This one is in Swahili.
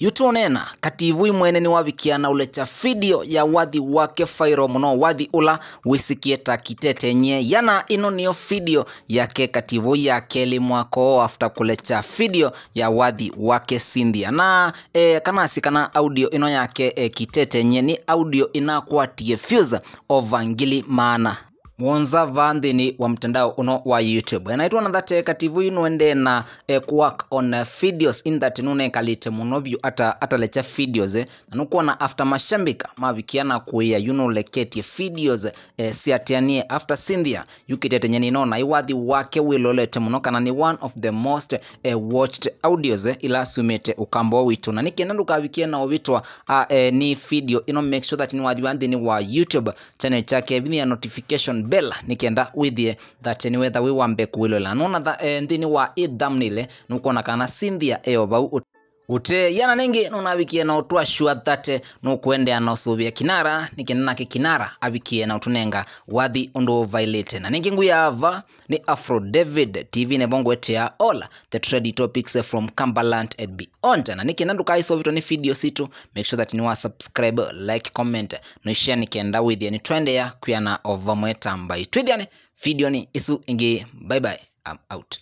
yutonena kati ivui mwene ni wavikiana ulecha video ya wathi wake fairo muno wathi ula wisikie ta nye yana ino niyo video yake kati ivui ya keli mwako after kulecha video ya wathi wake sindia na e, kana si audio ino yake e, nye ni audio inakuwa tie over ngili maana Mwonza Vandhini wa mtandao uno wa YouTube anaitwa na that kativu ino ende na eh, work on eh, videos in that nune kalite munovyu ata atalecha videos eh, nanukuona after mashambika mavikiana kuia yuno leketie videos eh, siatianie after Cynthia yukitetenye na iwathi wake wilolete muno kana ni one of the most eh, watched audios eh, ila sumete ukambo witu na nikienda ndukavikie na ovitwa uh, ah, eh, ni video ino make sure that ni wathi wa YouTube channel chake vinia notification bela näkenda wäthie thatenä wetha wä wa mbeku wälo lanona eh, nthänä wa athamnile nũkwona kana sinthia eo vau ute yana ningi nona abikie na utwa shua thate nukwendea na usubia kinara nikinanake kinara abikie na utunenga wathi undu violate na ningi ngui ava ni afro david tv nebongo ete ya all the trade topics from cumberland and beyond na nikinandukaisovitu ni video situ make sure that niwa subscribe like comment noishia nikenda withia ni twende ya kwiana ovamwetamba itwithiane video ni isu ingi bye bye i'm out